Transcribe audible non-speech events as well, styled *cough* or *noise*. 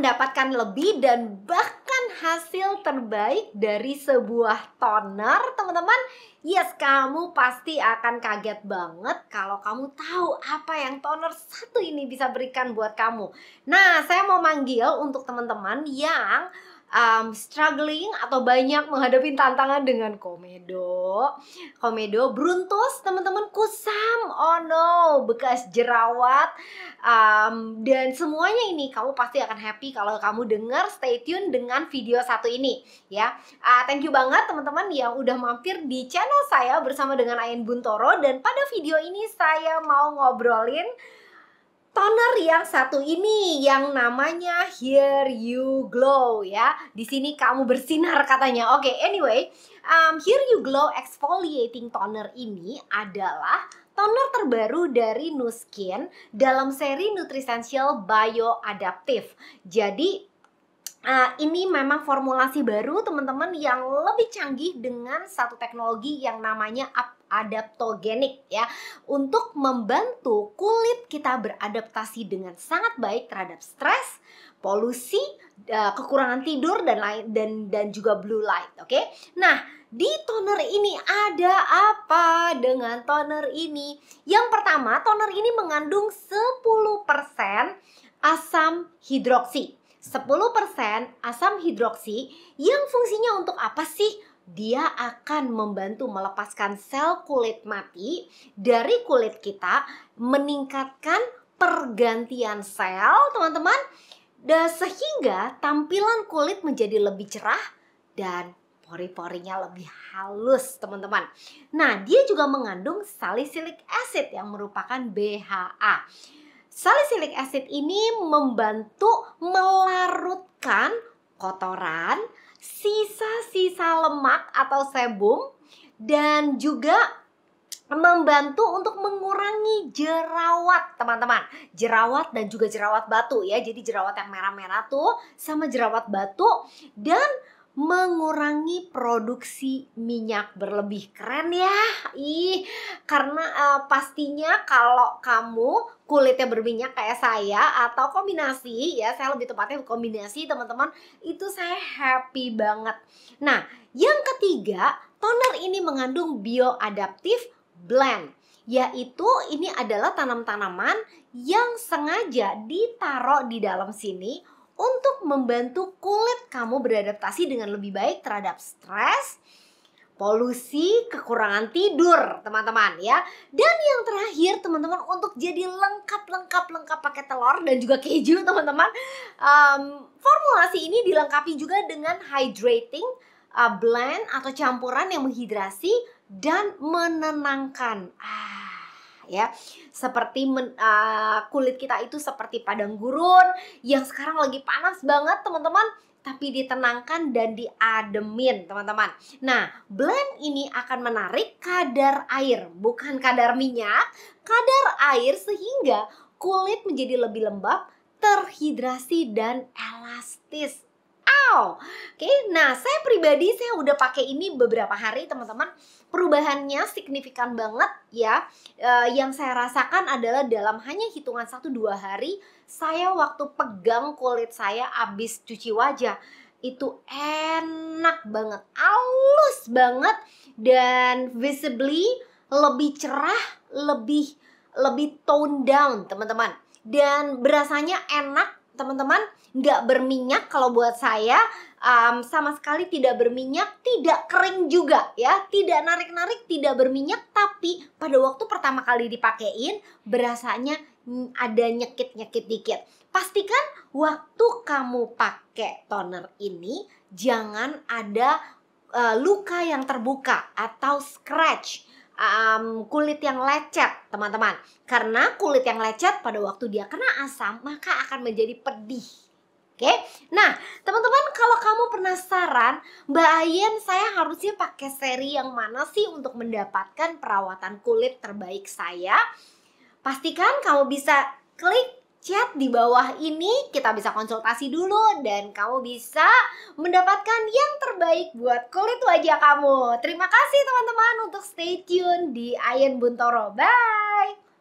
mendapatkan lebih dan bahkan hasil terbaik dari sebuah toner, teman-teman, yes, kamu pasti akan kaget banget kalau kamu tahu apa yang toner satu ini bisa berikan buat kamu. Nah, saya mau manggil untuk teman-teman yang um, struggling atau banyak menghadapi tantangan dengan komedo, komedo, bruntus, teman-teman kusam, oh no, bekas jerawat, um, dan semuanya ini kamu pasti akan happy kalau kamu dengar stay tune dengan video satu ini ya. Uh, thank you banget teman-teman yang udah mampir di channel saya bersama dengan Ayan Buntoro dan pada video ini saya mau ngobrolin toner yang satu ini yang namanya Here You Glow ya. Di sini kamu bersinar katanya. Oke, okay, anyway, um, Here You Glow Exfoliating Toner ini adalah toner terbaru dari Nuskin dalam seri Nutrisential Bio Adaptive. Jadi Uh, ini memang formulasi baru teman-teman yang lebih canggih dengan satu teknologi yang namanya adaptogenik ya untuk membantu kulit kita beradaptasi dengan sangat baik terhadap stres, polusi, e, kekurangan tidur dan lain dan dan juga blue light, oke? Okay? Nah, di toner ini ada apa dengan toner ini? Yang pertama, toner ini mengandung 10% asam hidroksi. 10% asam hidroksi yang fungsinya untuk apa sih? dia akan membantu melepaskan sel kulit mati dari kulit kita, meningkatkan pergantian sel, teman-teman, sehingga tampilan kulit menjadi lebih cerah dan pori-porinya lebih halus, teman-teman. Nah, dia juga mengandung salicylic acid yang merupakan BHA. Salicylic acid ini membantu melarutkan kotoran, sisa-sisa lemak atau sebum dan juga membantu untuk mengurangi jerawat teman-teman jerawat dan juga jerawat batu ya jadi jerawat yang merah-merah tuh sama jerawat batu dan mengurangi produksi minyak berlebih. Keren ya. Ih, karena uh, pastinya kalau kamu kulitnya berminyak kayak saya atau kombinasi ya, saya lebih tepatnya kombinasi teman-teman, itu saya happy banget. Nah, yang ketiga, toner ini mengandung bioadaptif blend yaitu ini adalah tanam-tanaman yang sengaja ditaruh di dalam sini untuk membantu kamu beradaptasi dengan lebih baik terhadap stres, polusi, kekurangan tidur, teman-teman ya. Dan yang terakhir, teman-teman untuk jadi lengkap-lengkap lengkap pakai telur dan juga keju, *laughs* teman-teman. Um, formulasi ini dilengkapi juga dengan hydrating uh, blend atau campuran yang menghidrasi dan menenangkan. Ah, ya. Seperti men, uh, kulit kita itu seperti padang gurun yang sekarang lagi panas banget teman-teman tapi ditenangkan dan diademin, teman-teman. Nah, blend ini akan menarik kadar air, bukan kadar minyak, kadar air sehingga kulit menjadi lebih lembab, terhidrasi dan elastis. Wow. Oke, nah saya pribadi saya udah pakai ini beberapa hari teman-teman. Perubahannya signifikan banget ya. E, yang saya rasakan adalah dalam hanya hitungan 1-2 hari, saya waktu pegang kulit saya abis cuci wajah itu enak banget, halus banget dan visibly lebih cerah, lebih lebih tone down teman-teman. Dan berasanya enak teman-teman nggak berminyak kalau buat saya um, sama sekali tidak berminyak tidak kering juga ya tidak narik-narik tidak berminyak tapi pada waktu pertama kali dipakein berasanya ada nyekit-nyekit dikit pastikan waktu kamu pakai toner ini jangan ada uh, luka yang terbuka atau scratch um, kulit yang lecet, teman-teman. Karena kulit yang lecet pada waktu dia kena asam, maka akan menjadi pedih. Oke, okay? nah teman-teman kalau kamu penasaran Mbak Ayen saya harusnya pakai seri yang mana sih untuk mendapatkan perawatan kulit terbaik saya Pastikan kamu bisa klik chat di bawah ini kita bisa konsultasi dulu dan kamu bisa mendapatkan yang terbaik buat kulit wajah kamu. Terima kasih teman-teman untuk stay tune di Ayen Buntoro. Bye.